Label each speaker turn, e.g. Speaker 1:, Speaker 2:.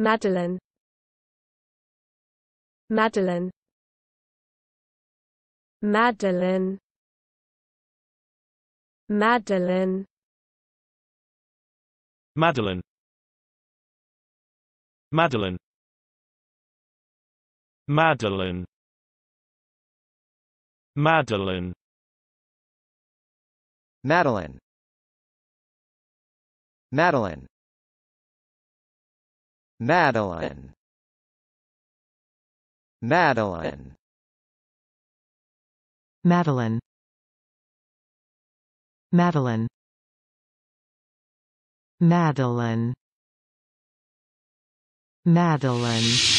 Speaker 1: Madeline Madeline Madeline Madeline Madeline Madeline Madeline Madeline Madeline Madeline Madeline Madeline Madeline Madeline Madeline Madeline